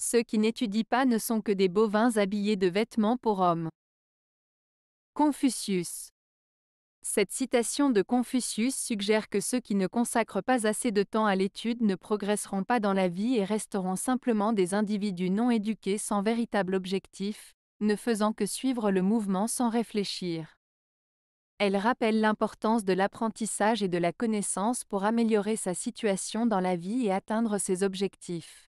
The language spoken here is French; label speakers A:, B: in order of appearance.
A: Ceux qui n'étudient pas ne sont que des bovins habillés de vêtements pour hommes. Confucius. Cette citation de Confucius suggère que ceux qui ne consacrent pas assez de temps à l'étude ne progresseront pas dans la vie et resteront simplement des individus non éduqués sans véritable objectif, ne faisant que suivre le mouvement sans réfléchir. Elle rappelle l'importance de l'apprentissage et de la connaissance pour améliorer sa situation dans la vie et atteindre ses objectifs.